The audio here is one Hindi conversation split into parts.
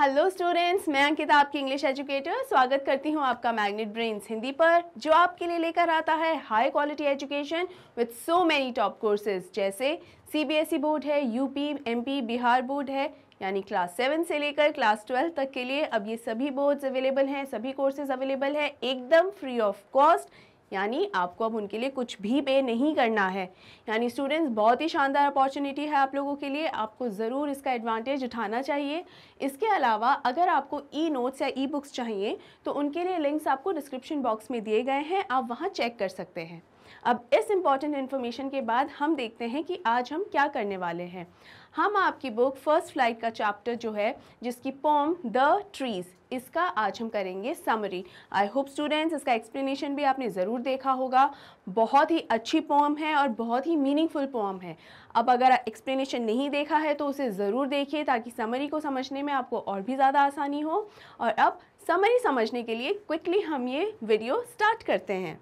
हेलो स्टूडेंट्स मैं अंकिता आपकी इंग्लिश एजुकेटर स्वागत करती हूं आपका मैग्नेट ब्रेन्स हिंदी पर जो आपके लिए लेकर आता है high quality education with so many top courses जैसे सीबीएसई बोर्ड e है यूपी एमपी बिहार बोर्ड है यानी क्लास सेवन से लेकर क्लास ट्वेल्व तक के लिए अब ये सभी बोर्ड्स अवेलेबल हैं सभी कोर्सेज अवेलेबल हैं एकदम फ्री ऑफ कॉस्ट यानी आपको अब उनके लिए कुछ भी पे नहीं करना है यानी स्टूडेंट्स बहुत ही शानदार अपॉर्चुनिटी है आप लोगों के लिए आपको ज़रूर इसका एडवांटेज उठाना चाहिए इसके अलावा अगर आपको ई नोट्स या ई बुक्स चाहिए तो उनके लिए लिंक्स आपको डिस्क्रिप्शन बॉक्स में दिए गए हैं आप वहाँ चेक कर सकते हैं अब इस इम्पॉर्टेंट इन्फॉर्मेशन के बाद हम देखते हैं कि आज हम क्या करने वाले हैं हम आपकी बुक फर्स्ट फ्लाइट का चैप्टर जो है जिसकी पॉम द ट्रीज़ इसका आज हम करेंगे समरी आई होप स्टूडेंट्स इसका एक्सप्लेनेशन भी आपने ज़रूर देखा होगा बहुत ही अच्छी पोम है और बहुत ही मीनिंगफुल पोम है अब अगर एक्सप्लेनेशन नहीं देखा है तो उसे ज़रूर देखिए ताकि समरी को समझने में आपको और भी ज़्यादा आसानी हो और अब समरी समझने के लिए क्विकली हम ये वीडियो स्टार्ट करते हैं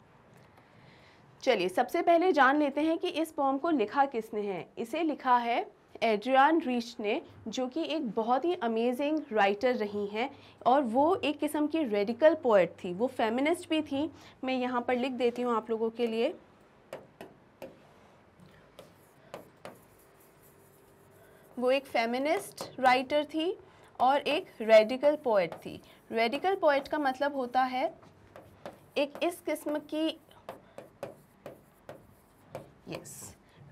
चलिए सबसे पहले जान लेते हैं कि इस पोम को लिखा किसने है इसे लिखा है एड्रियान रीच ने जो कि एक बहुत ही अमेजिंग राइटर रही हैं और वो एक किस्म की रेडिकल पोइट थी वो फेमिनिस्ट भी थी मैं यहाँ पर लिख देती हूँ आप लोगों के लिए वो एक फेमिनिस्ट राइटर थी और एक रेडिकल पोइट थी रेडिकल पोइट का मतलब होता है एक इस किस्म की yes yes.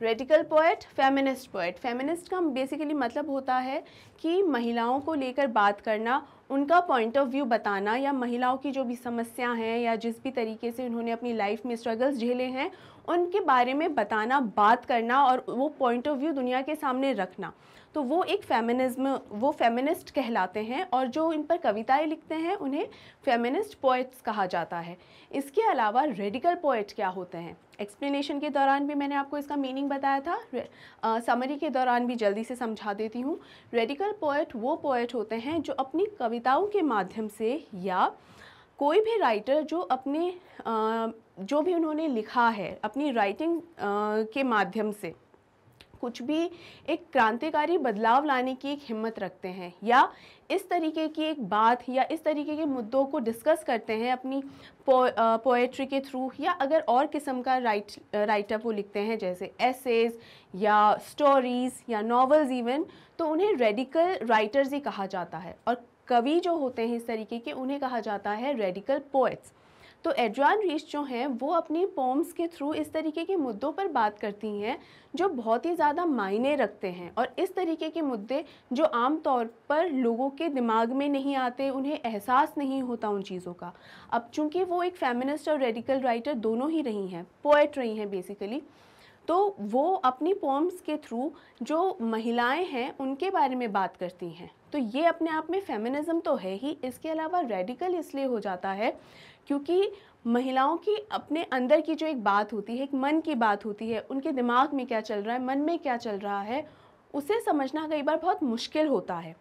Radical poet feminist poet feminist का बेसिकली मतलब होता है कि महिलाओं को लेकर बात करना उनका पॉइंट ऑफ व्यू बताना या महिलाओं की जो भी समस्या हैं या जिस भी तरीके से उन्होंने अपनी लाइफ में स्ट्रगल्स झेले हैं उनके बारे में बताना बात करना और वो पॉइंट ऑफ व्यू दुनिया के सामने रखना तो वो एक फेमिनिज्म वो फेमिनिस्ट कहलाते हैं और जो इन पर कविताएं लिखते हैं उन्हें फेमिनिस्ट पोइट्स कहा जाता है इसके अलावा रेडिकल पोइट क्या होते हैं एक्सप्लेनेशन के दौरान भी मैंने आपको इसका मीनिंग बताया था समरी के दौरान भी जल्दी से समझा देती हूँ रेडिकल पोइट वो पोइट होते हैं जो अपनी कविताओं के माध्यम से या कोई भी राइटर जो अपने आ, जो भी उन्होंने लिखा है अपनी राइटिंग आ, के माध्यम से कुछ भी एक क्रांतिकारी बदलाव लाने की एक हिम्मत रखते हैं या इस तरीके की एक बात या इस तरीके के मुद्दों को डिस्कस करते हैं अपनी पोएट्री के थ्रू या अगर और किस्म का राइट राइटअप वो लिखते हैं जैसे एसेज या स्टोरीज़ या नॉवेल्स इवन तो उन्हें रेडिकल राइटर्स ही कहा जाता है और कवि जो होते हैं इस तरीके के उन्हें कहा जाता है रेडिकल पोएट्स तो एड्रान रीच जो हैं वो अपनी पोम्स के थ्रू इस तरीके के मुद्दों पर बात करती हैं जो बहुत ही ज़्यादा मायने रखते हैं और इस तरीके के मुद्दे जो आम तौर पर लोगों के दिमाग में नहीं आते उन्हें एहसास नहीं होता उन चीज़ों का अब चूंकि वो एक फेमिनिस्ट और रेडिकल राइटर दोनों ही रही हैं पोएट रही हैं बेसिकली तो वो अपनी पोम्स के थ्रू जो महिलाएं हैं उनके बारे में बात करती हैं तो ये अपने आप में फेमिनिज्म तो है ही इसके अलावा रेडिकल इसलिए हो जाता है क्योंकि महिलाओं की अपने अंदर की जो एक बात होती है एक मन की बात होती है उनके दिमाग में क्या चल रहा है मन में क्या चल रहा है उसे समझना कई बार बहुत मुश्किल होता है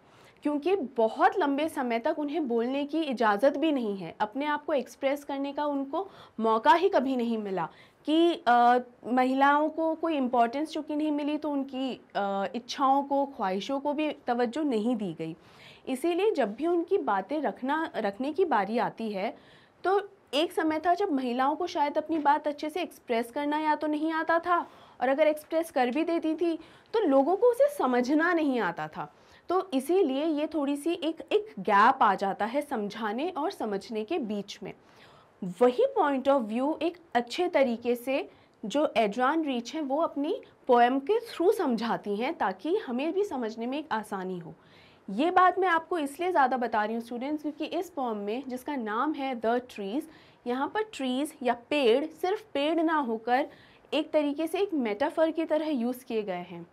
क्योंकि बहुत लंबे समय तक उन्हें बोलने की इजाज़त भी नहीं है अपने आप को एक्सप्रेस करने का उनको मौका ही कभी नहीं मिला कि आ, महिलाओं को कोई इम्पोर्टेंस चूँकि नहीं मिली तो उनकी आ, इच्छाओं को ख्वाहिशों को भी तवज्जो नहीं दी गई इसीलिए जब भी उनकी बातें रखना रखने की बारी आती है तो एक समय था जब महिलाओं को शायद अपनी बात अच्छे से एक्सप्रेस करना या तो नहीं आता था और अगर एक्सप्रेस कर भी देती थी तो लोगों को उसे समझना नहीं आता था तो इसीलिए ये थोड़ी सी एक एक गैप आ जाता है समझाने और समझने के बीच में वही पॉइंट ऑफ व्यू एक अच्छे तरीके से जो एड्रान रीच हैं वो अपनी पोएम के थ्रू समझाती हैं ताकि हमें भी समझने में एक आसानी हो ये बात मैं आपको इसलिए ज़्यादा बता रही हूँ स्टूडेंट्स क्योंकि इस पोम में जिसका नाम है द ट्रीज़ यहाँ पर ट्रीज़ या पेड़ सिर्फ पेड़ ना होकर एक तरीके से एक मेटाफर की तरह यूज़ किए गए हैं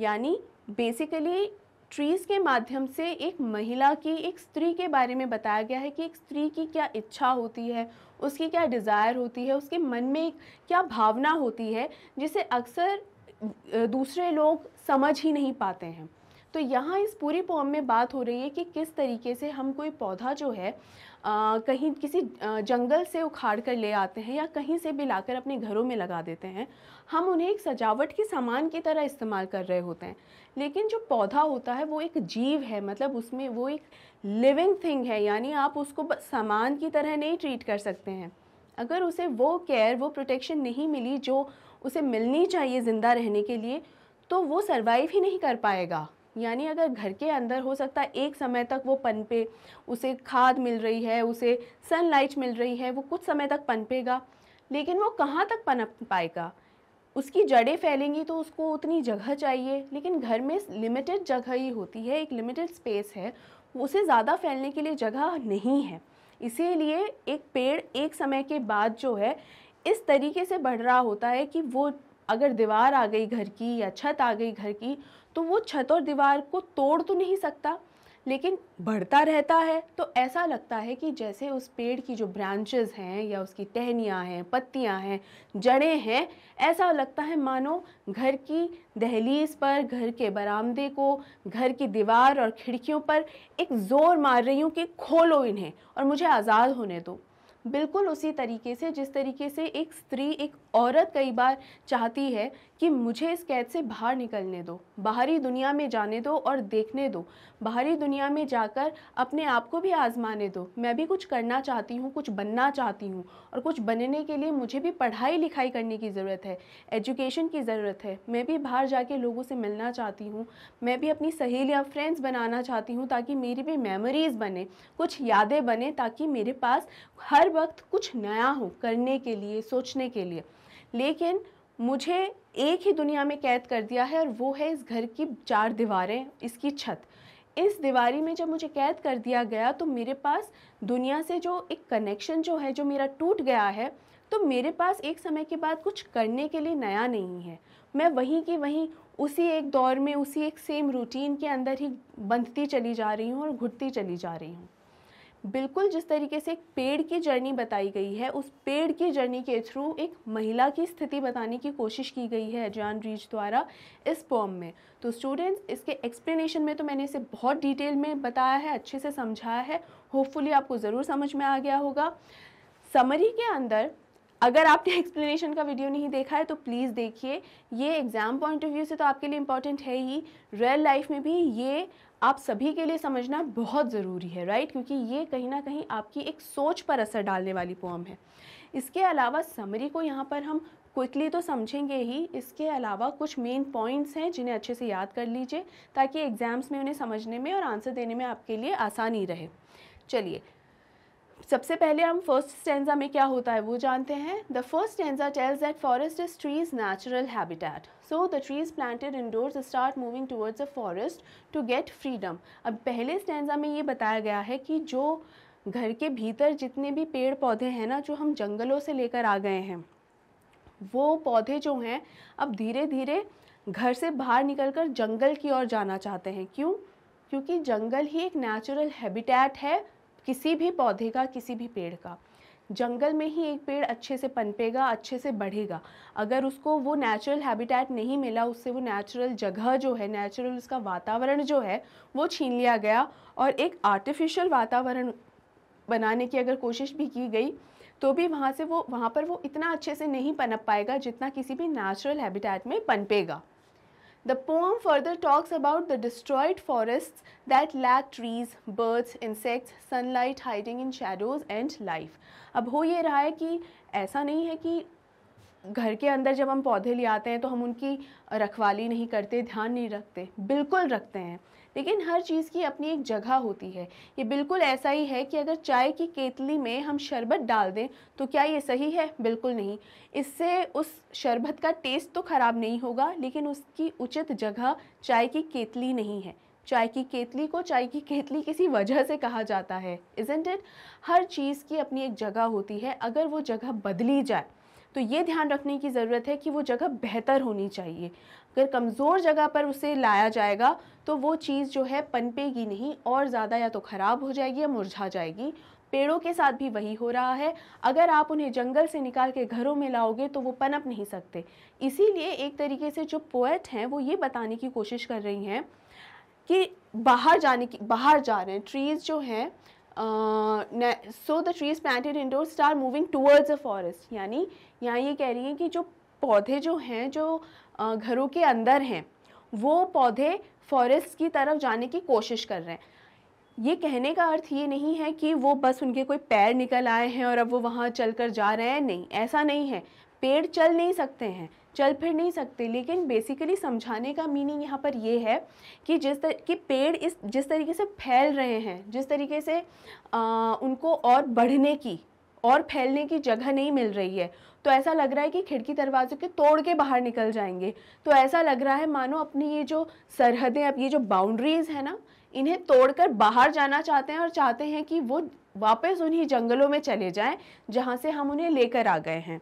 यानी बेसिकली ट्रीज़ के माध्यम से एक महिला की एक स्त्री के बारे में बताया गया है कि एक स्त्री की क्या इच्छा होती है उसकी क्या डिज़ायर होती है उसके मन में क्या भावना होती है जिसे अक्सर दूसरे लोग समझ ही नहीं पाते हैं तो यहाँ इस पूरी पोम में बात हो रही है कि किस तरीके से हम कोई पौधा जो है आ, कहीं किसी जंगल से उखाड़ कर ले आते हैं या कहीं से भी लाकर अपने घरों में लगा देते हैं हम उन्हें एक सजावट के सामान की तरह इस्तेमाल कर रहे होते हैं लेकिन जो पौधा होता है वो एक जीव है मतलब उसमें वो एक लिविंग थिंग है यानी आप उसको सामान की तरह नहीं ट्रीट कर सकते हैं अगर उसे वो केयर वो प्रोटेक्शन नहीं मिली जो उसे मिलनी चाहिए ज़िंदा रहने के लिए तो वो सर्वाइव ही नहीं कर पाएगा यानी अगर घर के अंदर हो सकता है एक समय तक वो पनपे उसे खाद मिल रही है उसे सनलाइट मिल रही है वो कुछ समय तक पनपेगा लेकिन वो कहाँ तक पनप पाएगा उसकी जड़ें फैलेंगी तो उसको उतनी जगह चाहिए लेकिन घर में लिमिटेड जगह ही होती है एक लिमिटेड स्पेस है उसे ज़्यादा फैलने के लिए जगह नहीं है इसीलिए एक पेड़ एक समय के बाद जो है इस तरीके से बढ़ रहा होता है कि वो अगर दीवार आ गई घर की या छत आ गई घर की तो वो छत और दीवार को तोड़ तो नहीं सकता लेकिन बढ़ता रहता है तो ऐसा लगता है कि जैसे उस पेड़ की जो ब्रांचेस हैं या उसकी टहनियाँ हैं पत्तियाँ हैं जड़ें हैं ऐसा लगता है मानो घर की दहलीज पर घर के बरामदे को घर की दीवार और खिड़कियों पर एक ज़ोर मार रही हूँ कि खोलो इन्हें और मुझे आज़ाद होने दो बिल्कुल उसी तरीके से जिस तरीके से एक स्त्री एक औरत कई बार चाहती है कि मुझे इस कैद से बाहर निकलने दो बाहरी दुनिया में जाने दो और देखने दो बाहरी दुनिया में जाकर अपने आप को भी आज़माने दो मैं भी कुछ करना चाहती हूँ कुछ बनना चाहती हूँ और कुछ बनने के लिए मुझे भी पढ़ाई लिखाई करने की ज़रूरत है एजुकेशन की ज़रूरत है मैं भी बाहर जाके लोगों से मिलना चाहती हूँ मैं भी अपनी सहेलियाँ फ्रेंड्स बनाना चाहती हूँ ताकि मेरी भी मेमोरीज़ बने कुछ यादें बने ताकि मेरे पास हर वक्त कुछ नया हो करने के लिए सोचने के लिए लेकिन मुझे एक ही दुनिया में कैद कर दिया है और वो है इस घर की चार दीवारें इसकी छत इस दीवारी में जब मुझे कैद कर दिया गया तो मेरे पास दुनिया से जो एक कनेक्शन जो है जो मेरा टूट गया है तो मेरे पास एक समय के बाद कुछ करने के लिए नया नहीं है मैं वहीं की वहीं उसी एक दौर में उसी एक सेम रूटीन के अंदर ही बंधती चली जा रही हूँ और घुटती चली जा रही हूँ बिल्कुल जिस तरीके से एक पेड़ की जर्नी बताई गई है उस पेड़ की जर्नी के थ्रू एक महिला की स्थिति बताने की कोशिश की गई है जॉन रीच द्वारा इस पॉम में तो स्टूडेंट्स इसके एक्सप्लेनेशन में तो मैंने इसे बहुत डिटेल में बताया है अच्छे से समझाया है होपफुली आपको ज़रूर समझ में आ गया होगा समरी के अंदर अगर आपने एक्सप्लेनेशन का वीडियो नहीं देखा है तो प्लीज़ देखिए ये एग्ज़ाम पॉइंट ऑफ व्यू से तो आपके लिए इम्पॉर्टेंट है ही रियल लाइफ में भी ये आप सभी के लिए समझना बहुत ज़रूरी है राइट क्योंकि ये कहीं ना कहीं आपकी एक सोच पर असर डालने वाली पोम है इसके अलावा समरी को यहाँ पर हम क्विकली तो समझेंगे ही इसके अलावा कुछ मेन पॉइंट्स हैं जिन्हें अच्छे से याद कर लीजिए ताकि एग्ज़ाम्स में उन्हें समझने में और आंसर देने में आपके लिए आसानी रहे चलिए सबसे पहले हम फर्स्ट स्टेंजा में क्या होता है वो जानते हैं the first stanza tells that forest is trees natural habitat so the trees planted indoors start moving towards a forest to get freedom अब पहले स्टेंजा में ये बताया गया है कि जो घर के भीतर जितने भी पेड़ पौधे हैं ना जो हम जंगलों से लेकर आ गए हैं वो पौधे जो हैं अब धीरे धीरे घर से बाहर निकलकर जंगल की ओर जाना चाहते हैं क्यों क्योंकि जंगल ही एक नेचुरल हैबिटेट है किसी भी पौधे का किसी भी पेड़ का जंगल में ही एक पेड़ अच्छे से पनपेगा अच्छे से बढ़ेगा अगर उसको वो नेचुरल हैबिटेट नहीं मिला उससे वो नेचुरल जगह जो है नेचुरल उसका वातावरण जो है वो छीन लिया गया और एक आर्टिफिशियल वातावरण बनाने की अगर कोशिश भी की गई तो भी वहाँ से वो वहाँ पर वो इतना अच्छे से नहीं पनप पाएगा जितना किसी भी नेचुरल हैबिटेट में पनपेगा The poem further talks about the destroyed forests that lack trees, birds, insects, sunlight hiding in shadows and life. अब हो ये रहा है कि ऐसा नहीं है कि घर के अंदर जब हम पौधे ले आते हैं तो हम उनकी रखवाली नहीं करते ध्यान नहीं रखते बिल्कुल रखते हैं लेकिन हर चीज़ की अपनी एक जगह होती है ये बिल्कुल ऐसा ही है कि अगर चाय की केतली में हम शरबत डाल दें तो क्या ये सही है बिल्कुल नहीं इससे उस शरबत का टेस्ट तो ख़राब नहीं होगा लेकिन उसकी उचित जगह चाय की केतली नहीं है चाय की केतली को चाय की केतली किसी वजह से कहा जाता है इजेंट इट हर चीज़ की अपनी एक जगह होती है अगर वो जगह बदली जाए तो ये ध्यान रखने की ज़रूरत है कि वो जगह बेहतर होनी चाहिए अगर कमज़ोर जगह पर उसे लाया जाएगा तो वो चीज़ जो है पनपेगी नहीं और ज़्यादा या तो ख़राब हो जाएगी या मुरझा जाएगी पेड़ों के साथ भी वही हो रहा है अगर आप उन्हें जंगल से निकाल के घरों में लाओगे तो वो पनप नहीं सकते इसीलिए एक तरीके से जो पोएट हैं वो ये बताने की कोशिश कर रही हैं कि बाहर जाने की बाहर जा रहे हैं ट्रीज़ जो हैं so the trees planted indoor start moving towards a forest यानी यहाँ ये कह रही हैं कि जो पौधे जो हैं जो uh, घरों के अंदर हैं वो पौधे फॉरेस्ट की तरफ जाने की कोशिश कर रहे हैं ये कहने का अर्थ ये नहीं है कि वो बस उनके कोई पैर निकल आए हैं और अब वो वहाँ चल कर जा रहे हैं नहीं ऐसा नहीं है पेड़ चल नहीं सकते हैं चल फिर नहीं सकते लेकिन बेसिकली समझाने का मीनिंग यहाँ पर ये है कि जिस तरह कि पेड़ इस जिस तरीके से फैल रहे हैं जिस तरीके से आ, उनको और बढ़ने की और फैलने की जगह नहीं मिल रही है तो ऐसा लग रहा है कि खिड़की दरवाजे के तोड़ के बाहर निकल जाएंगे तो ऐसा लग रहा है मानो अपनी ये जो सरहदें अब ये जो बाउंड्रीज़ है ना इन्हें तोड़कर बाहर जाना चाहते हैं और चाहते हैं कि वो वापस उन्हीं जंगलों में चले जाएं जहाँ से हम उन्हें लेकर आ गए हैं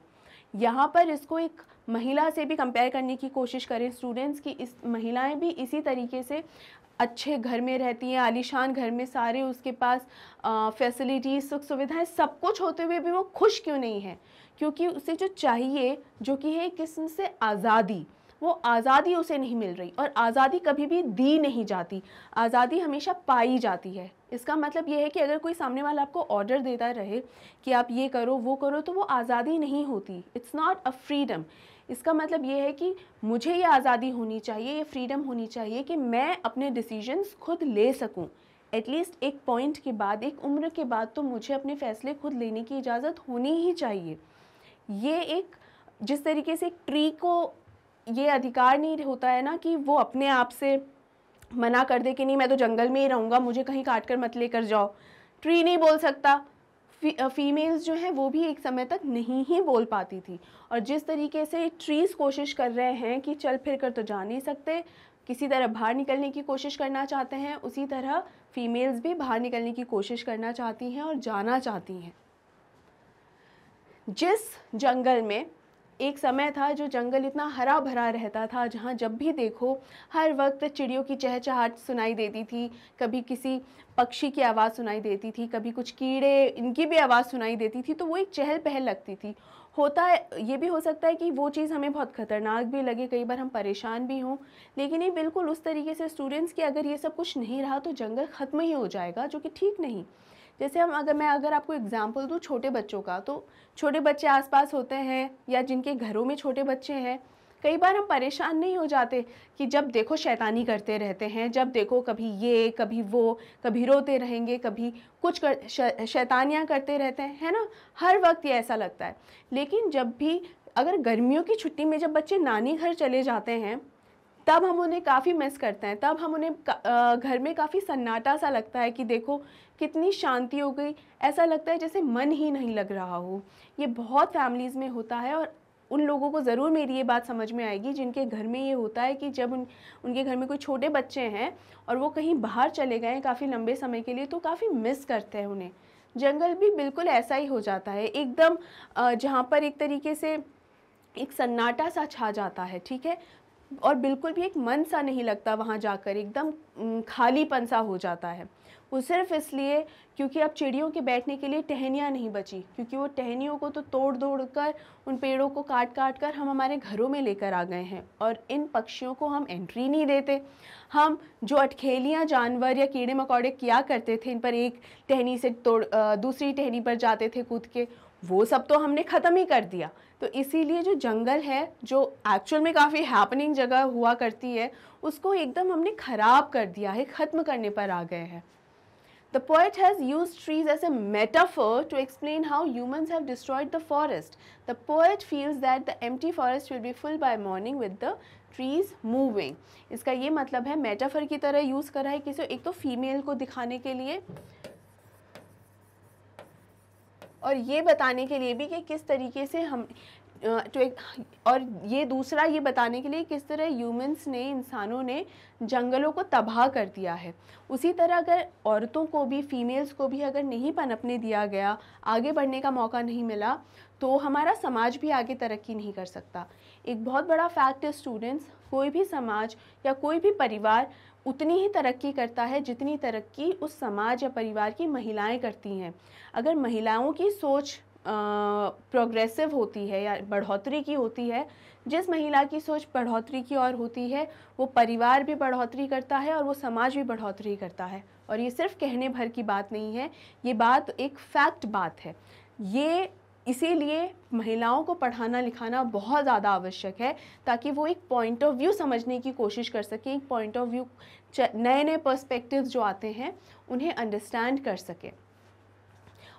यहाँ पर इसको एक महिला से भी कंपेयर करने की कोशिश करें स्टूडेंट्स की इस महिलाएं भी इसी तरीके से अच्छे घर में रहती हैं आलीशान घर में सारे उसके पास फैसिलिटीज़ सुख सुविधाएं सब कुछ होते हुए भी वो खुश क्यों नहीं है क्योंकि उसे जो चाहिए जो कि है किस्म से आज़ादी वो आज़ादी उसे नहीं मिल रही और आज़ादी कभी भी दी नहीं जाती आज़ादी हमेशा पाई जाती है इसका मतलब ये है कि अगर कोई सामने वाला आपको ऑर्डर देता रहे कि आप ये करो वो करो तो वो आज़ादी नहीं होती इट्स नॉट अ फ्रीडम इसका मतलब ये है कि मुझे ये आज़ादी होनी चाहिए ये फ्रीडम होनी चाहिए कि मैं अपने डिसीजंस खुद ले सकूं एटलीस्ट एक पॉइंट के बाद एक उम्र के बाद तो मुझे अपने फ़ैसले खुद लेने की इजाज़त होनी ही चाहिए ये एक जिस तरीके से एक ट्री को ये अधिकार नहीं होता है ना कि वो अपने आप से मना कर दे कि नहीं मैं तो जंगल में ही रहूँगा मुझे कहीं काट कर मत लेकर जाओ ट्री नहीं बोल सकता फीमेल्स जो हैं वो भी एक समय तक नहीं ही बोल पाती थी और जिस तरीके से ट्रीज़ कोशिश कर रहे हैं कि चल फिर कर तो जा नहीं सकते किसी तरह बाहर निकलने की कोशिश करना चाहते हैं उसी तरह फ़ीमेल्स भी बाहर निकलने की कोशिश करना चाहती हैं और जाना चाहती हैं जिस जंगल में एक समय था जो जंगल इतना हरा भरा रहता था जहाँ जब भी देखो हर वक्त चिड़ियों की चहचहाट सुनाई देती थी कभी किसी पक्षी की आवाज़ सुनाई देती थी कभी कुछ कीड़े इनकी भी आवाज़ सुनाई देती थी तो वो एक चहल पहल लगती थी होता है ये भी हो सकता है कि वो चीज़ हमें बहुत ख़तरनाक भी लगे कई बार हम परेशान भी हों लेकिन ये बिल्कुल उस तरीके से स्टूडेंट्स की अगर ये सब कुछ नहीं रहा तो जंगल ख़त्म ही हो जाएगा जो कि ठीक नहीं जैसे हम अगर मैं अगर आपको एग्ज़ाम्पल दूँ छोटे बच्चों का तो छोटे बच्चे आसपास होते हैं या जिनके घरों में छोटे बच्चे हैं कई बार हम परेशान नहीं हो जाते कि जब देखो शैतानी करते रहते हैं जब देखो कभी ये कभी वो कभी रोते रहेंगे कभी कुछ कर शैतानियाँ करते रहते हैं है ना हर वक्त ये ऐसा लगता है लेकिन जब भी अगर गर्मियों की छुट्टी में जब बच्चे नानी घर चले जाते हैं तब हम उन्हें काफ़ी मिस करते हैं तब हम उन्हें घर में काफ़ी सन्नाटा सा लगता है कि देखो कितनी शांति हो गई ऐसा लगता है जैसे मन ही नहीं लग रहा हो ये बहुत फैमिलीज़ में होता है और उन लोगों को ज़रूर मेरी ये बात समझ में आएगी जिनके घर में ये होता है कि जब उन उनके घर में कोई छोटे बच्चे हैं और वो कहीं बाहर चले गए हैं काफ़ी लंबे समय के लिए तो काफ़ी मिस करते हैं उन्हें जंगल भी बिल्कुल ऐसा ही हो जाता है एकदम जहाँ पर एक तरीके से एक सन्नाटा सा छा जाता है ठीक है और बिल्कुल भी एक मन सा नहीं लगता वहाँ जाकर एकदम खालीपन सा हो जाता है वो सिर्फ इसलिए क्योंकि अब चिड़ियों के बैठने के लिए टहनियाँ नहीं बची क्योंकि वो टहनियों को तो तोड़ तोड़ कर उन पेड़ों को काट काट कर हम हमारे घरों में लेकर आ गए हैं और इन पक्षियों को हम एंट्री नहीं देते हम जो अटखेलियाँ जानवर या कीड़े मकोड़े किया करते थे इन पर एक टहनी से तोड़ दूसरी टहनी पर जाते थे कूद के वो सब तो हमने ख़त्म ही कर दिया तो इसीलिए जो जंगल है जो एक्चुअल में काफ़ी हैपनिंग जगह हुआ करती है उसको एकदम हमने ख़राब कर दिया है ख़त्म करने पर आ गए हैं the poet has use trees as a metaphor to explain how human have destroyed the forest the poet feels that the empty forest will be full by morning with the trees moving इसका ये मतलब है मेटाफर की तरह यूज़ करा है किसी एक तो फीमेल को दिखाने के लिए और ये बताने के लिए भी कि किस तरीके से हम तो एक और ये दूसरा ये बताने के लिए किस तरह ह्यूमंस ने इंसानों ने जंगलों को तबाह कर दिया है उसी तरह अगर औरतों को भी फीमेल्स को भी अगर नहीं पनपने दिया गया आगे बढ़ने का मौका नहीं मिला तो हमारा समाज भी आगे तरक्की नहीं कर सकता एक बहुत बड़ा फैक्ट है स्टूडेंट्स कोई भी समाज या कोई भी परिवार उतनी ही तरक्की करता है जितनी तरक्की उस समाज या परिवार की महिलाएं करती हैं अगर महिलाओं की सोच प्रोग्रेसिव होती है या बढ़ोतरी की होती है जिस महिला की सोच बढ़ोतरी की ओर होती है वो परिवार भी बढ़ोतरी करता है और वो समाज भी बढ़ोतरी करता है और ये सिर्फ कहने भर की बात नहीं है ये बात एक फैक्ट बात है ये इसीलिए महिलाओं को पढ़ाना लिखाना बहुत ज़्यादा आवश्यक है ताकि वो एक पॉइंट ऑफ व्यू समझने की कोशिश कर सकें एक पॉइंट ऑफ व्यू नए नए पर्सपेक्टिव जो आते हैं उन्हें अंडरस्टैंड कर सकें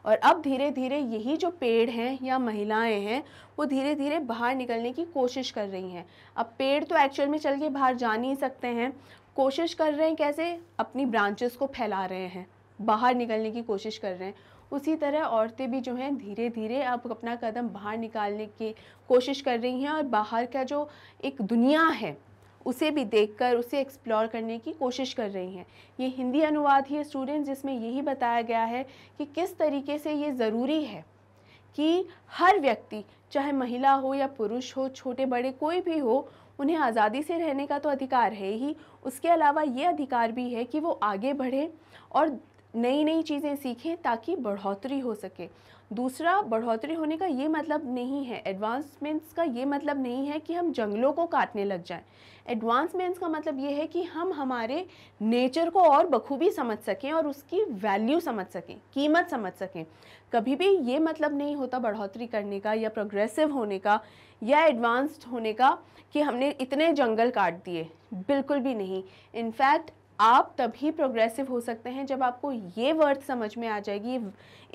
और अब धीरे धीरे यही जो पेड़ हैं या महिलाएं हैं वो धीरे धीरे बाहर निकलने की कोशिश कर रही हैं अब पेड़ तो एक्चुअल में चल के बाहर जा नहीं सकते हैं कोशिश कर रहे हैं कैसे अपनी ब्रांचेस को फैला रहे हैं बाहर निकलने की कोशिश कर रहे हैं उसी तरह औरतें भी जो हैं धीरे धीरे अब अपना कदम बाहर निकालने की कोशिश कर रही हैं और बाहर का जो एक दुनिया है उसे भी देखकर उसे एक्सप्लोर करने की कोशिश कर रही हैं ये हिंदी अनुवाद ही स्टूडेंट जिसमें यही बताया गया है कि किस तरीके से ये ज़रूरी है कि हर व्यक्ति चाहे महिला हो या पुरुष हो छोटे बड़े कोई भी हो उन्हें आज़ादी से रहने का तो अधिकार है ही उसके अलावा ये अधिकार भी है कि वो आगे बढ़े और नई नई चीज़ें सीखें ताकि बढ़ोतरी हो सके दूसरा बढ़ोतरी होने का ये मतलब नहीं है एडवांसमेंट्स का ये मतलब नहीं है कि हम जंगलों को काटने लग जाएं एडवांसमेंट्स का मतलब ये है कि हम हमारे नेचर को और बखूबी समझ सकें और उसकी वैल्यू समझ सकें कीमत समझ सकें कभी भी ये मतलब नहीं होता बढ़ोतरी करने का या प्रोग्रेसिव होने का या एडवांस्ड होने का कि हमने इतने जंगल काट दिए बिल्कुल भी नहीं इनफैक्ट आप तभी प्रोग्रेसिव हो सकते हैं जब आपको ये वर्थ समझ में आ जाएगी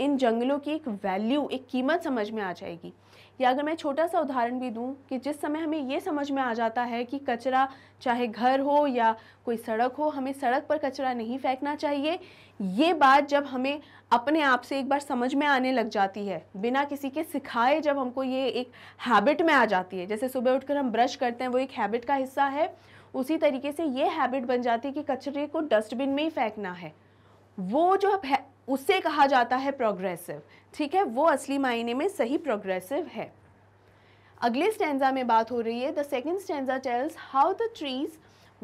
इन जंगलों की एक वैल्यू एक कीमत समझ में आ जाएगी या अगर मैं छोटा सा उदाहरण भी दूं कि जिस समय हमें ये समझ में आ जाता है कि कचरा चाहे घर हो या कोई सड़क हो हमें सड़क पर कचरा नहीं फेंकना चाहिए ये बात जब हमें अपने आप से एक बार समझ में आने लग जाती है बिना किसी के सिखाए जब हमको ये एक हैबिट में आ जाती है जैसे सुबह उठकर हम ब्रश करते हैं वो एक हैबिट का हिस्सा है उसी तरीके से ये हैबिट बन जाती है कि कचरे को डस्टबिन में ही फेंकना है वो जो है उसे कहा जाता है प्रोग्रेसिव ठीक है वो असली मायने में सही प्रोग्रेसिव है अगले स्टेंजा में बात हो रही है the second stanza tells how the trees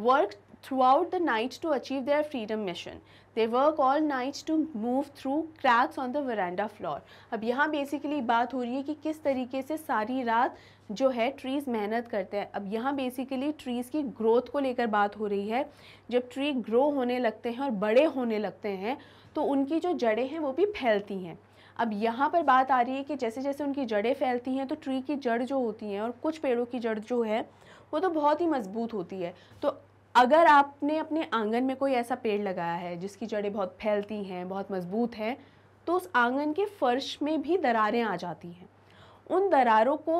work throughout the night to achieve their freedom mission they work all night to move through cracks on the veranda floor अब यहाँ बेसिकली बात हो रही है कि किस तरीके से सारी रात जो है ट्रीज़ मेहनत करते हैं अब यहाँ बेसिकली ट्रीज़ की ग्रोथ को लेकर बात हो रही है जब ट्री ग्रो होने लगते हैं और बड़े होने लगते हैं तो उनकी जो जड़ें हैं वो भी फैलती हैं अब यहाँ पर बात आ रही है कि जैसे जैसे उनकी जड़ें फैलती हैं तो ट्री की जड़ जो होती हैं और कुछ पेड़ों की जड़ जो है वो तो बहुत ही मजबूत होती है तो अगर आपने अपने आंगन में कोई ऐसा पेड़ लगाया है जिसकी जड़ें बहुत फैलती हैं बहुत मजबूत हैं तो उस आंगन के फर्श में भी दरारें आ जाती हैं उन दरारों को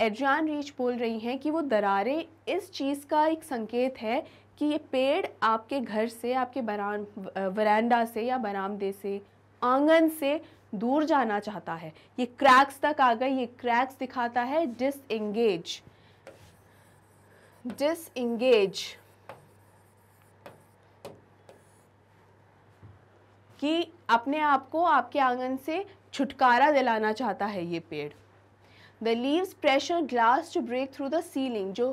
एड्रियान रीच बोल रही हैं कि वो दरारें इस चीज़ का एक संकेत है कि ये पेड़ आपके घर से आपके बरान वरान्डा से या बरामदे से आंगन से दूर जाना चाहता है ये क्रैक्स तक आ गए ये क्रैक्स दिखाता है डिस इंगेज कि अपने आप को आपके आंगन से छुटकारा दिलाना चाहता है ये पेड़ the leaves pressure glass to break through the ceiling जो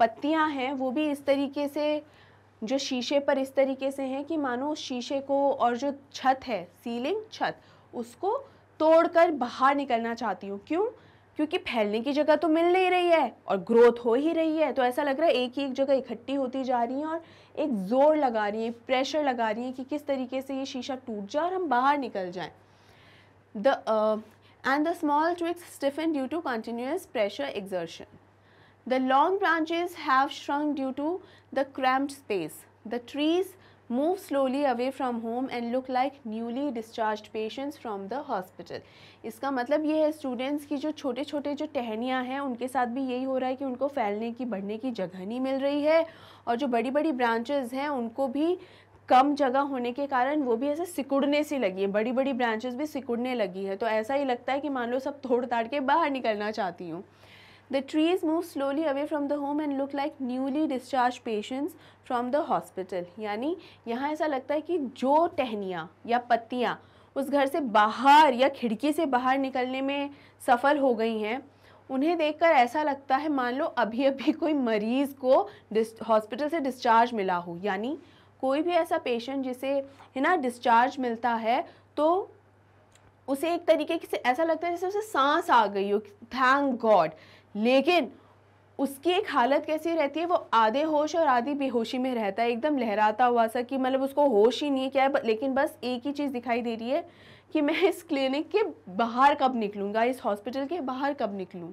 पत्तियाँ हैं वो भी इस तरीके से जो शीशे पर इस तरीके से हैं कि मानो शीशे को और जो छत है सीलिंग छत उसको तोड़कर बाहर निकलना चाहती हूँ क्यों क्योंकि फैलने की जगह तो मिल नहीं रही है और ग्रोथ हो ही रही है तो ऐसा लग रहा है एक ही एक जगह इकट्ठी होती जा रही है और एक ज़ोर लगा रही है प्रेशर लगा रही है कि किस तरीके से ये शीशा टूट जाए और हम बाहर निकल जाएं the end the small twigs stiffen due to continuous pressure exertion the long branches have shrunk due to the cramped space the trees move slowly away from home and look like newly discharge patients from the hospital इसका मतलब ये है स्टूडेंट्स की जो छोटे छोटे जो टहनियाँ हैं उनके साथ भी यही हो रहा है कि उनको फैलने की बढ़ने की जगह नहीं मिल रही है और जो बड़ी बड़ी ब्रांचेज़ हैं उनको भी कम जगह होने के कारण वो भी ऐसे सिकुड़ने सी लगी है बड़ी बड़ी ब्रांचेस भी सिकुड़ने लगी है तो ऐसा ही लगता है कि मान लो सब तोड़ ताड़ के बाहर निकलना चाहती हूँ The trees move slowly away from the home and look like newly discharged patients from the hospital. यानी यहाँ ऐसा लगता है कि जो टहनियाँ या पत्तियाँ उस घर से बाहर या खिड़की से बाहर निकलने में सफल हो गई हैं उन्हें देखकर ऐसा लगता है मान लो अभी अभी कोई मरीज़ को हॉस्पिटल से डिस्चार्ज मिला हो यानी कोई भी ऐसा पेशेंट जिसे है ना डिस्चार्ज मिलता है तो उसे एक तरीके से ऐसा लगता है जैसे उसे सांस आ गई हो थैंक गॉड लेकिन उसकी एक हालत कैसी रहती है वो आधे होश और आधी बेहोशी में रहता है एकदम लहराता हुआ सा कि मतलब उसको होश ही नहीं क्या है लेकिन बस एक ही चीज़ दिखाई दे रही है कि मैं इस क्लिनिक के बाहर कब निकलूँगा इस हॉस्पिटल के बाहर कब निकलूँ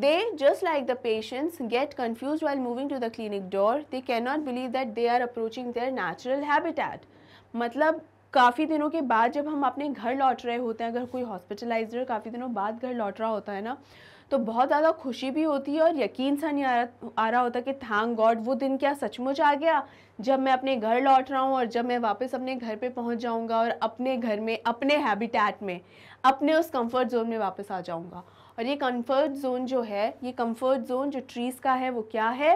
they just like the patients get confuse well moving to the clinic door they not believe that they are approaching their natural habitat मतलब काफ़ी दिनों के बाद जब हम अपने घर लौट रहे होते हैं अगर कोई हॉस्पिटलाइज काफ़ी दिनों बाद घर लौट रहा होता है ना तो बहुत ज़्यादा खुशी भी होती है और यकीन सा नहीं आ रहा आ रहा होता कि थैंक गॉड वो दिन क्या सचमुच आ गया जब मैं अपने घर लौट रहा हूँ और जब मैं वापस अपने घर पे पहुँच जाऊँगा और अपने घर में अपने हैबिटेट में अपने उस कंफर्ट जोन में वापस आ जाऊँगा और ये कंफर्ट जोन जो है ये कंफर्ट जोन जो ट्रीज़ का है वो क्या है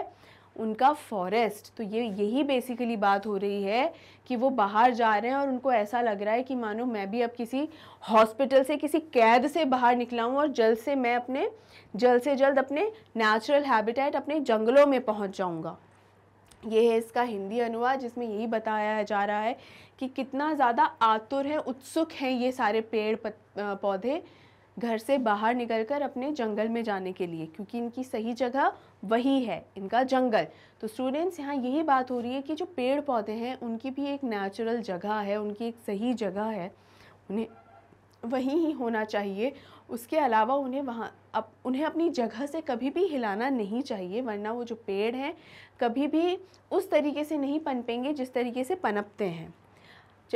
उनका फॉरेस्ट तो ये यही बेसिकली बात हो रही है कि वो बाहर जा रहे हैं और उनको ऐसा लग रहा है कि मानो मैं भी अब किसी हॉस्पिटल से किसी कैद से बाहर निकला हूँ और जल्द से मैं अपने जल्द से जल्द अपने नेचुरल हैबिटेट अपने जंगलों में पहुँच जाऊँगा ये है इसका हिंदी अनुवाद जिसमें यही बताया जा रहा है कि कितना ज़्यादा आतुर है उत्सुक हैं ये सारे पेड़ पौधे घर से बाहर निकलकर अपने जंगल में जाने के लिए क्योंकि इनकी सही जगह वही है इनका जंगल तो स्टूडेंट्स यहाँ यही बात हो रही है कि जो पेड़ पौधे हैं उनकी भी एक नेचुरल जगह है उनकी एक सही जगह है उन्हें वहीं ही होना चाहिए उसके अलावा उन्हें वहाँ अप उन्हें अपनी जगह से कभी भी हिलाना नहीं चाहिए वरना वो जो पेड़ हैं कभी भी उस तरीके से नहीं पनपेंगे जिस तरीके से पनपते हैं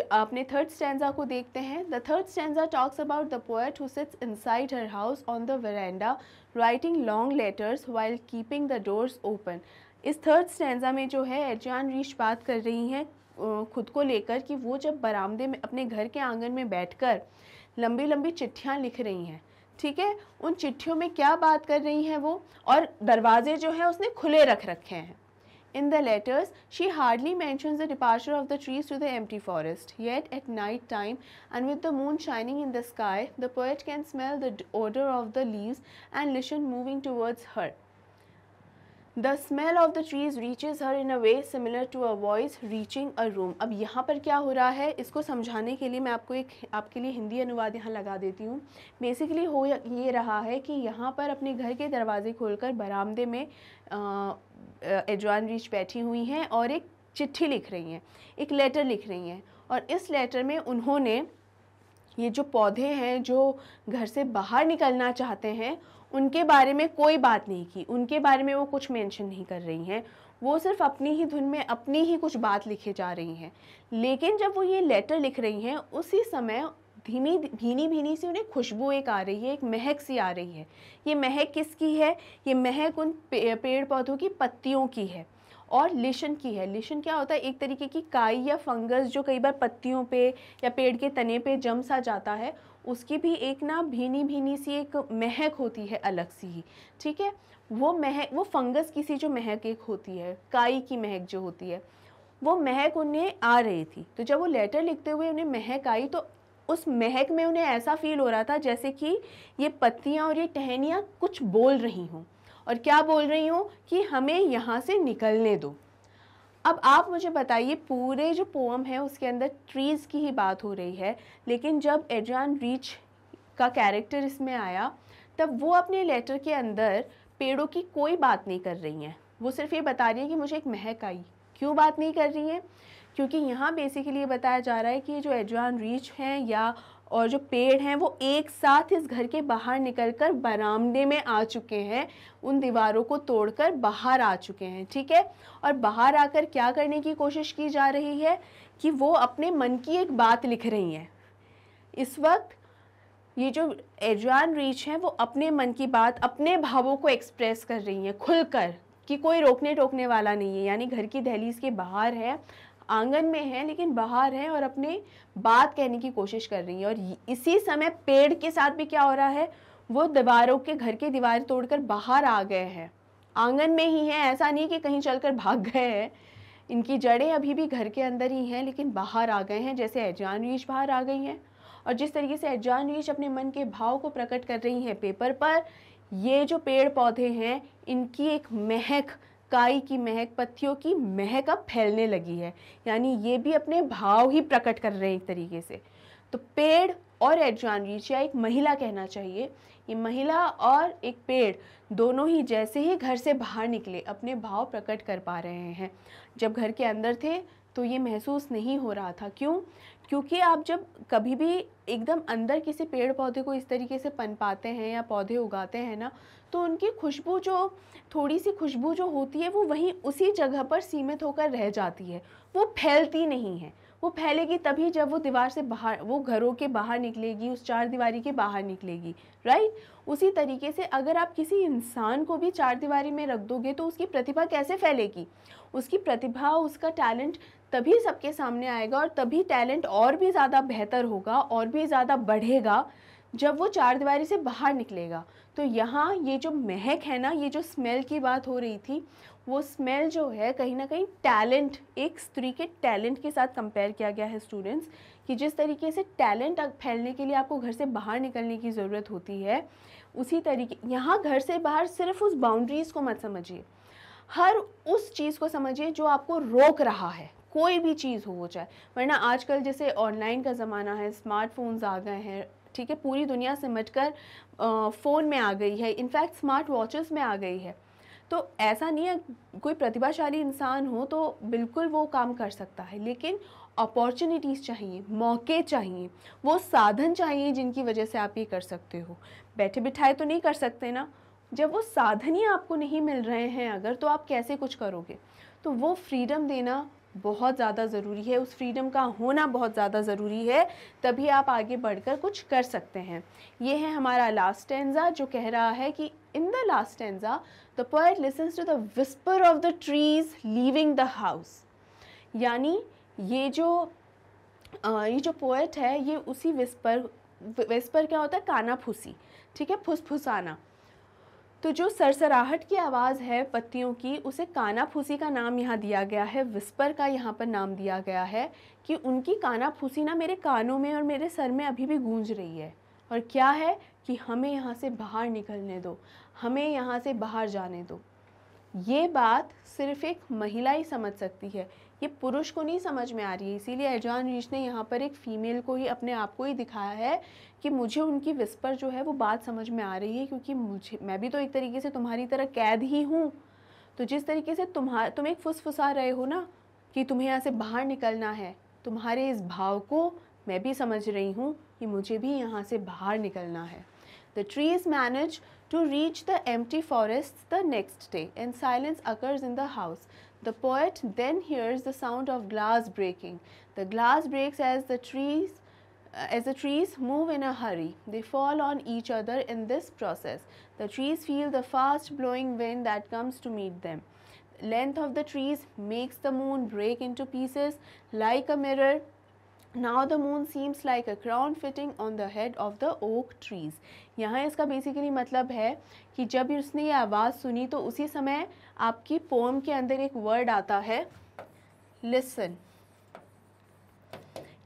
अपने थर्ड स्टैंडा को देखते हैं the third stanza talks about the poet who sits inside her house on the veranda writing long letters while keeping the doors open इस थर्ड स्टैंडा में जो है एजान रीश बात कर रही हैं खुद को लेकर कि वो जब बरामदे में अपने घर के आंगन में बैठकर लंबी लंबी चिट्ठियाँ लिख रही हैं ठीक है उन चिट्ठियों में क्या बात कर रही हैं वो और दरवाजे जो हैं उसने खुले रख रखे हैं In the letters, she hardly mentions the departure of the trees to the empty forest. Yet at night time and with the moon shining in the sky, the poet can smell the odor of the leaves and listen moving towards her. The smell of the trees reaches her in a way similar to a voice reaching a room. अब यहाँ पर क्या हो रहा है इसको समझाने के लिए मैं आपको एक आपके लिए हिंदी अनुवाद यहाँ लगा देती हूँ बेसिकली हो ये रहा है कि यहाँ पर अपने घर के दरवाज़े खोलकर बरामदे में आ, एजवान रीच बैठी हुई हैं और एक चिट्ठी लिख रही हैं एक लेटर लिख रही हैं और इस लेटर में उन्होंने ये जो पौधे हैं जो घर से बाहर निकलना चाहते हैं उनके बारे में कोई बात नहीं की उनके बारे में वो कुछ मेंशन नहीं कर रही हैं वो सिर्फ अपनी ही धुन में अपनी ही कुछ बात लिखे जा रही हैं लेकिन जब वो ये लेटर लिख रही हैं उसी समय धीमी भीनी भीनी सी उन्हें खुशबू एक आ रही है एक महक सी आ रही है ये महक किसकी है ये महक उन पे, पेड़ पौधों की पत्तियों की है और लिशन की है लिशन क्या होता है एक तरीके की काई या फंगस जो कई बार पत्तियों पे या पेड़ के तने पे जम सा जाता है उसकी भी एक ना भीनी भीनी सी एक महक होती है अलग सी ही ठीक है वो महक वो फंगस की सी जो महक एक होती है काई की महक जो होती है वो महक उन्हें आ रही थी तो जब वो लेटर लिखते हुए उन्हें महक आई तो उस महक में उन्हें ऐसा फील हो रहा था जैसे कि ये पत्तियाँ और ये टहनियाँ कुछ बोल रही हों और क्या बोल रही हूँ कि हमें यहाँ से निकलने दो अब आप मुझे बताइए पूरे जो पोम है उसके अंदर ट्रीज़ की ही बात हो रही है लेकिन जब एड्रान रीच का कैरेक्टर इसमें आया तब वो अपने लेटर के अंदर पेड़ों की कोई बात नहीं कर रही हैं वो सिर्फ ये बता रही हैं कि मुझे एक महक आई क्यों बात नहीं कर रही हैं क्योंकि यहाँ बेसिकली ये बताया जा रहा है कि जो एजवान रीच हैं या और जो पेड़ हैं वो एक साथ इस घर के बाहर निकलकर बरामदे में आ चुके हैं उन दीवारों को तोड़कर बाहर आ चुके हैं ठीक है और बाहर आकर क्या करने की कोशिश की जा रही है कि वो अपने मन की एक बात लिख रही हैं इस वक्त ये जो एजवान रीच हैं वो अपने मन की बात अपने भावों को एक्सप्रेस कर रही हैं खुलकर कि कोई रोकने टोकने वाला नहीं है यानी घर की दहलीज के बाहर है आंगन में है लेकिन बाहर है और अपने बात कहने की कोशिश कर रही है और इसी समय पेड़ के साथ भी क्या हो रहा है वो दीवारों के घर की दीवार तोड़कर बाहर आ गए हैं आंगन में ही हैं ऐसा नहीं कि कहीं चलकर भाग गए हैं इनकी जड़ें अभी भी घर के अंदर ही हैं लेकिन बाहर आ गए हैं जैसे एजानवीश बाहर आ गई हैं और जिस तरीके से एजानवीश अपने मन के भाव को प्रकट कर रही हैं पेपर पर ये जो पेड़ पौधे हैं इनकी एक महक काई की महक पत्थियों की महक अब फैलने लगी है यानी ये भी अपने भाव ही प्रकट कर रहे हैं एक तरीके से तो पेड़ और एडजानरीच या एक महिला कहना चाहिए ये महिला और एक पेड़ दोनों ही जैसे ही घर से बाहर निकले अपने भाव प्रकट कर पा रहे हैं जब घर के अंदर थे तो ये महसूस नहीं हो रहा था क्यों क्योंकि आप जब कभी भी एकदम अंदर किसी पेड़ पौधे को इस तरीके से पनपाते हैं या पौधे उगाते हैं ना तो उनकी खुशबू जो थोड़ी सी खुशबू जो होती है वो वहीं उसी जगह पर सीमित होकर रह जाती है वो फैलती नहीं है वो फैलेगी तभी जब वो दीवार से बाहर वो घरों के बाहर निकलेगी उस चार दीवारी के बाहर निकलेगी राइट उसी तरीके से अगर आप किसी इंसान को भी चार दीवारी में रख दोगे तो उसकी प्रतिभा कैसे फैलेगी उसकी प्रतिभा उसका टैलेंट तभी सबके सामने आएगा और तभी टैलेंट और भी ज़्यादा बेहतर होगा और भी ज़्यादा बढ़ेगा जब वो चार दीवारी से बाहर निकलेगा तो यहाँ ये जो महक है ना ये जो स्मेल की बात हो रही थी वो स्मेल जो है कहीं ना कहीं टैलेंट एक स्त्री के टैलेंट के साथ कंपेयर किया गया है स्टूडेंट्स कि जिस तरीके से टैलेंट फैलने के लिए आपको घर से बाहर निकलने की ज़रूरत होती है उसी तरीके यहाँ घर से बाहर सिर्फ उस बाउंड्रीज़ को मत समझिए हर उस चीज़ को समझिए जो आपको रोक रहा है कोई भी चीज़ हो वो चाहे वरना आजकल जैसे ऑनलाइन का ज़माना है स्मार्टफोन्स आ गए हैं ठीक है पूरी दुनिया से कर फ़ोन में आ गई है इनफैक्ट स्मार्ट वॉचेस में आ गई है तो ऐसा नहीं है कोई प्रतिभाशाली इंसान हो तो बिल्कुल वो काम कर सकता है लेकिन अपॉर्चुनिटीज़ चाहिए मौके चाहिए वो साधन चाहिए जिनकी वजह से आप ये कर सकते हो बैठे बिठाए तो नहीं कर सकते ना जब वो साधन ही आपको नहीं मिल रहे हैं अगर तो आप कैसे कुछ करोगे तो वो फ्रीडम देना बहुत ज़्यादा ज़रूरी है उस फ्रीडम का होना बहुत ज़्यादा ज़रूरी है तभी आप आगे बढ़कर कुछ कर सकते हैं ये है हमारा लास्ट टेंजा जो कह रहा है कि in the last stanza the poet listens to the whisper of the trees leaving the house यानी ये जो आ, ये जो पोइट है ये उसी विस्पर विस्पर क्या होता है काना ठीक है फुसफुसाना तो जो सरसराहट की आवाज़ है पत्तियों की उसे काना फूसी का नाम यहाँ दिया गया है विस्पर का यहाँ पर नाम दिया गया है कि उनकी काना फूसी ना मेरे कानों में और मेरे सर में अभी भी गूंज रही है और क्या है कि हमें यहाँ से बाहर निकलने दो हमें यहाँ से बाहर जाने दो ये बात सिर्फ़ एक महिला ही समझ सकती है ये पुरुष को नहीं समझ में आ रही है इसीलिए एजान रीच ने यहाँ पर एक फ़ीमेल को ही अपने आप को ही दिखाया है कि मुझे उनकी विस्पर जो है वो बात समझ में आ रही है क्योंकि मुझे मैं भी तो एक तरीके से तुम्हारी तरह कैद ही हूँ तो जिस तरीके से तुम्हार तुम एक फुसफुसा रहे हो ना कि तुम्हें यहाँ से बाहर निकलना है तुम्हारे इस भाव को मैं भी समझ रही हूँ कि मुझे भी यहाँ से बाहर निकलना है The trees manage to reach the empty forest the next day and silence occurs in the house The poet then hears the sound of glass breaking. The glass breaks as the trees uh, as the trees move in a hurry, they fall on each other in this process. The trees feel the fast blowing wind that comes to meet them. Length of the trees makes the moon break into pieces like a mirror now the moon seems like a crown fitting on the head of the oak trees यहाँ इसका बेसिकली मतलब है कि जब उसने ये आवाज़ सुनी तो उसी समय आपकी पोम के अंदर एक वर्ड आता है लिसन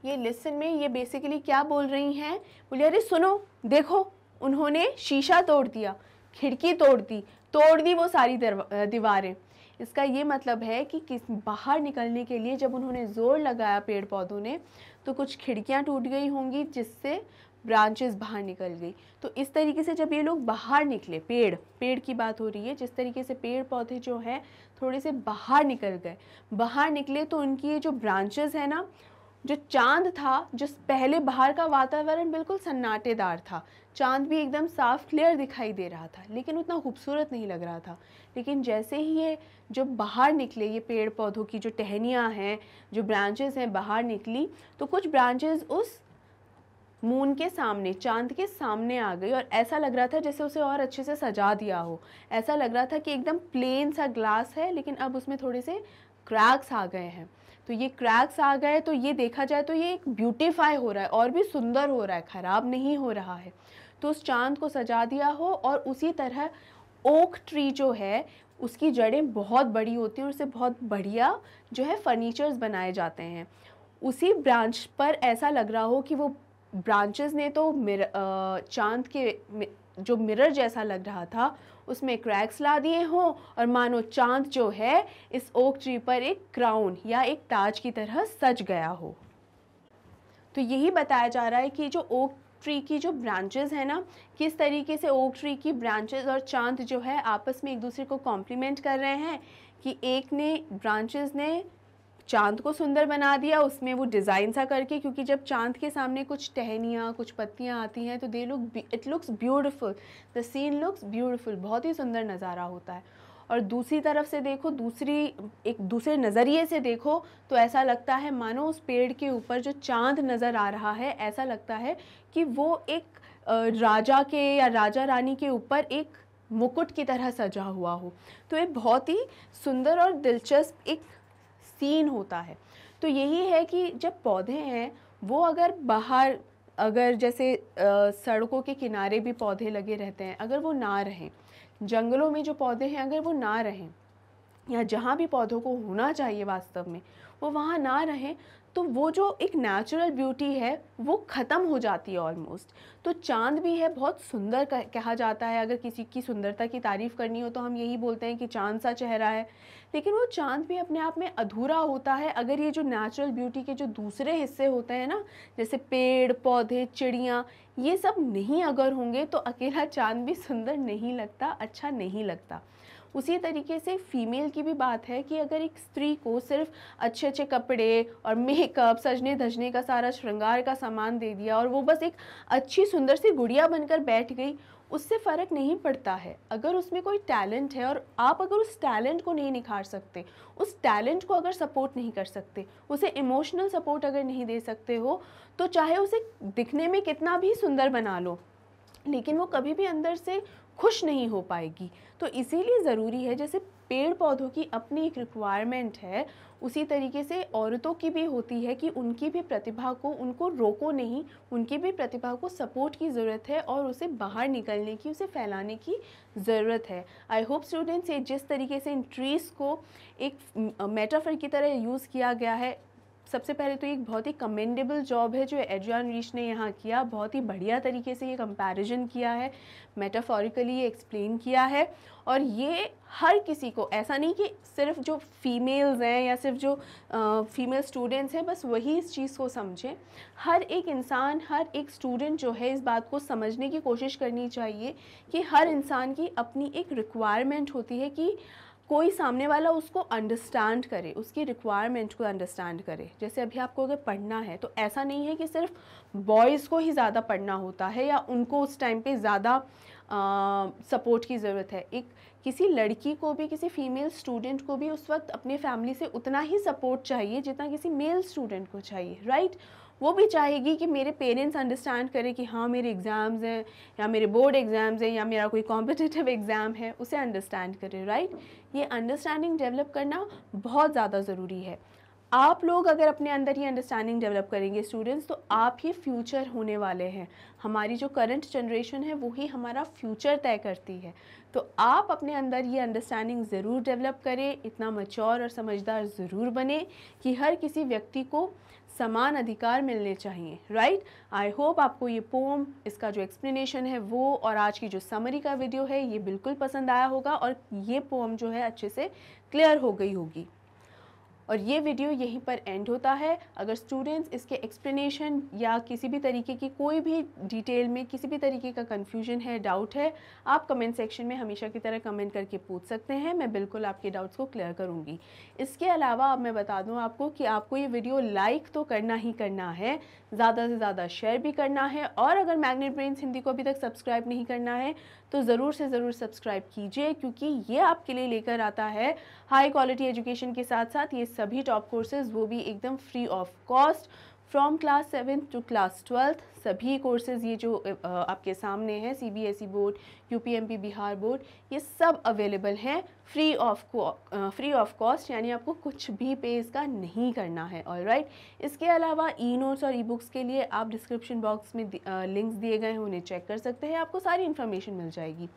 ये लिसन में ये बेसिकली क्या बोल रही हैं बोले अरे सुनो देखो उन्होंने शीशा तोड़ दिया खिड़की तोड़ दी तोड़ दी वो सारी दीवारें इसका ये मतलब है कि किस बाहर निकलने के लिए जब उन्होंने ज़ोर लगाया पेड़ पौधों ने तो कुछ खिड़कियाँ टूट गई होंगी जिससे ब्रांचेस बाहर निकल गई तो इस तरीके से जब ये लोग बाहर निकले पेड़ पेड़ की बात हो रही है जिस तरीके से पेड़ पौधे जो हैं थोड़े से बाहर निकल गए बाहर निकले तो उनकी ये जो ब्रांचेस हैं ना जो चांद था जो पहले बाहर का वातावरण बिल्कुल सन्नाटेदार था चांद भी एकदम साफ क्लियर दिखाई दे रहा था लेकिन उतना खूबसूरत नहीं लग रहा था लेकिन जैसे ही ये जो बाहर निकले ये पेड़ पौधों की जो टहनियाँ हैं जो ब्रांचेस हैं बाहर निकली तो कुछ ब्रांचेस उस मून के सामने चांद के सामने आ गई और ऐसा लग रहा था जैसे उसे और अच्छे से सजा दिया हो ऐसा लग रहा था कि एकदम प्लेन सा ग्लास है लेकिन अब उसमें थोड़े से क्रैक्स आ गए हैं तो ये क्रैक्स आ गए तो ये देखा जाए तो ये एक ब्यूटीफाई हो रहा है और भी सुंदर हो रहा है ख़राब नहीं हो रहा है तो उस चांद को सजा दिया हो और उसी तरह ओक ट्री जो है उसकी जड़ें बहुत बड़ी होती हैं और उससे बहुत बढ़िया जो है फर्नीचर्स बनाए जाते हैं उसी ब्रांच पर ऐसा लग रहा हो कि वो ब्रांचेस ने तो मिर चांद के जो मिरर जैसा लग रहा था उसमें क्रैक्स ला दिए हों और मानो चांद जो है इस ओक ट्री पर एक क्राउन या एक ताज की तरह सज गया हो तो यही बताया जा रहा है कि जो ओक ट्री की जो ब्रांचेज है ना किस तरीके से ओक ट्री की ब्रांचेज और चांद जो है आपस में एक दूसरे को कॉम्प्लीमेंट कर रहे हैं कि एक ने ब्रांचेज ने चांद को सुंदर बना दिया उसमें वो डिज़ाइन सा करके क्योंकि जब चांद के सामने कुछ टहनियाँ कुछ पत्तियाँ आती हैं तो they look it looks beautiful the scene looks beautiful बहुत ही सुंदर नज़ारा होता है और दूसरी तरफ से देखो दूसरी एक दूसरे नज़रिए से देखो तो ऐसा लगता है मानो उस पेड़ के ऊपर जो चांद नज़र आ रहा है ऐसा लगता है कि वो एक राजा के या राजा रानी के ऊपर एक मुकुट की तरह सजा हुआ हो तो ये बहुत ही सुंदर और दिलचस्प एक सीन होता है तो यही है कि जब पौधे हैं वो अगर बाहर अगर जैसे आ, सड़कों के किनारे भी पौधे लगे रहते हैं अगर वो ना रहें जंगलों में जो पौधे हैं अगर वो ना रहें या जहाँ भी पौधों को होना चाहिए वास्तव में वो वहाँ ना रहें तो वो जो एक नेचुरल ब्यूटी है वो ख़त्म हो जाती है ऑलमोस्ट तो चांद भी है बहुत सुंदर कहा जाता है अगर किसी की सुंदरता की तारीफ़ करनी हो तो हम यही बोलते हैं कि चांद सा चेहरा है लेकिन वो चांद भी अपने आप में अधूरा होता है अगर ये जो नेचुरल ब्यूटी के जो दूसरे हिस्से होते हैं ना जैसे पेड़ पौधे चिड़िया ये सब नहीं अगर होंगे तो अकेला चांद भी सुंदर नहीं लगता अच्छा नहीं लगता उसी तरीके से फीमेल की भी बात है कि अगर एक स्त्री को सिर्फ अच्छे अच्छे कपड़े और मेकअप सजने धजने का सारा श्रृंगार का सामान दे दिया और वो बस एक अच्छी सुंदर सी गुड़िया बनकर बैठ गई उससे फ़र्क नहीं पड़ता है अगर उसमें कोई टैलेंट है और आप अगर उस टैलेंट को नहीं निखार सकते उस टैलेंट को अगर सपोर्ट नहीं कर सकते उसे इमोशनल सपोर्ट अगर नहीं दे सकते हो तो चाहे उसे दिखने में कितना भी सुंदर बना लो लेकिन वो कभी भी अंदर से खुश नहीं हो पाएगी तो इसीलिए ज़रूरी है जैसे पेड़ पौधों की अपनी एक रिक्वायरमेंट है उसी तरीके से औरतों की भी होती है कि उनकी भी प्रतिभा को उनको रोको नहीं उनकी भी प्रतिभा को सपोर्ट की ज़रूरत है और उसे बाहर निकलने की उसे फैलाने की ज़रूरत है आई होप स्टूडेंट्स ये जिस तरीके से इन ट्रीज़ को एक मेटाफर की तरह यूज़ किया गया है सबसे पहले तो एक बहुत ही कमेंडेबल जॉब है जो एजान रीच ने यहाँ किया बहुत ही बढ़िया तरीके से ये कंपैरिजन किया है मेटाफोरिकली ये एक्सप्लेन किया है और ये हर किसी को ऐसा नहीं कि सिर्फ जो फीमेल्स हैं या सिर्फ जो फीमेल स्टूडेंट्स हैं बस वही इस चीज़ को समझें हर एक इंसान हर एक स्टूडेंट जो है इस बात को समझने की कोशिश करनी चाहिए कि हर इंसान की अपनी एक रिक्वायरमेंट होती है कि कोई सामने वाला उसको अंडरस्टैंड करे उसकी रिक्वायरमेंट को अंडरस्टैंड करे जैसे अभी आपको अगर पढ़ना है तो ऐसा नहीं है कि सिर्फ बॉयज़ को ही ज़्यादा पढ़ना होता है या उनको उस टाइम पे ज़्यादा सपोर्ट की ज़रूरत है एक किसी लड़की को भी किसी फीमेल स्टूडेंट को भी उस वक्त अपने फैमिली से उतना ही सपोर्ट चाहिए जितना किसी मेल स्टूडेंट को चाहिए राइट वो भी चाहेगी कि मेरे पेरेंट्स अंडरस्टैंड करें कि हाँ मेरे एग्ज़ाम्स हैं या मेरे बोर्ड एग्ज़ाम्स हैं या मेरा कोई कॉम्पिटिटिव एग्ज़ाम है उसे अंडरस्टैंड करें राइट ये अंडरस्टैंडिंग डेवलप करना बहुत ज़्यादा ज़रूरी है आप लोग अगर अपने अंदर ये अंडरस्टैंडिंग डेवलप करेंगे स्टूडेंट्स तो आप ही फ्यूचर होने वाले हैं हमारी जो करंट जनरेशन है वही हमारा फ्यूचर तय करती है तो आप अपने अंदर ये अंडरस्टैंडिंग ज़रूर डेवलप करें इतना मच्योर और समझदार ज़रूर बने कि हर किसी व्यक्ति को समान अधिकार मिलने चाहिए राइट आई होप आपको ये पोम इसका जो एक्सप्लेनेशन है वो और आज की जो समरी का वीडियो है ये बिल्कुल पसंद आया होगा और ये पोम जो है अच्छे से क्लियर हो गई होगी और ये वीडियो यहीं पर एंड होता है अगर स्टूडेंट्स इसके एक्सप्लेनेशन या किसी भी तरीके की कोई भी डिटेल में किसी भी तरीके का कन्फ्यूजन है डाउट है आप कमेंट सेक्शन में हमेशा की तरह कमेंट करके पूछ सकते हैं मैं बिल्कुल आपके डाउट्स को क्लियर करूँगी इसके अलावा अब मैं बता दूँ आपको कि आपको ये वीडियो लाइक तो करना ही करना है ज़्यादा से ज़्यादा शेयर भी करना है और अगर मैग्नेट ब्रेन्स हिंदी को अभी तक सब्सक्राइब नहीं करना है तो ज़रूर से ज़रूर सब्सक्राइब कीजिए क्योंकि ये आपके लिए लेकर आता है हाई क्वालिटी एजुकेशन के साथ साथ ये सभी टॉप कोर्सेज़ वो भी एकदम free of cost from class seven to class twelfth सभी कोर्सेज़ ये जो आपके सामने हैं C B S E board U P M P Bihar board ये सब अवेलेबल हैं free of free of cost यानी आपको कुछ भी पे इसका नहीं करना है ऑल राइट right? इसके अलावा ई नोट्स और ई बुक्स के लिए आप डिस्क्रिप्शन बॉक्स में लिंक्स दिए गए हैं उन्हें चेक कर सकते हैं आपको सारी इन्फॉर्मेशन मिल जाएगी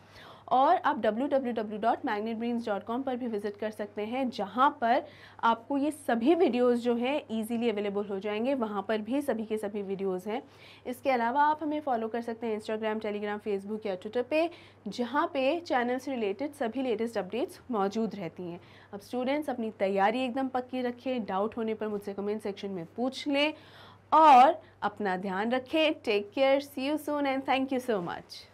और आप www.magnetbrains.com पर भी विज़िट कर सकते हैं जहाँ पर आपको ये सभी वीडियोस जो हैं इजीली अवेलेबल हो जाएंगे वहाँ पर भी सभी के सभी वीडियोस हैं इसके अलावा आप हमें फॉलो कर सकते हैं इंस्टाग्राम टेलीग्राम फेसबुक या ट्विटर पे जहाँ पे चैनल से रिलेटेड सभी लेटेस्ट अपडेट्स मौजूद रहती हैं अब स्टूडेंट्स अपनी तैयारी एकदम पक्की रखें डाउट होने पर मुझसे कमेंट सेक्शन में पूछ लें और अपना ध्यान रखें take care see you soon and thank you so much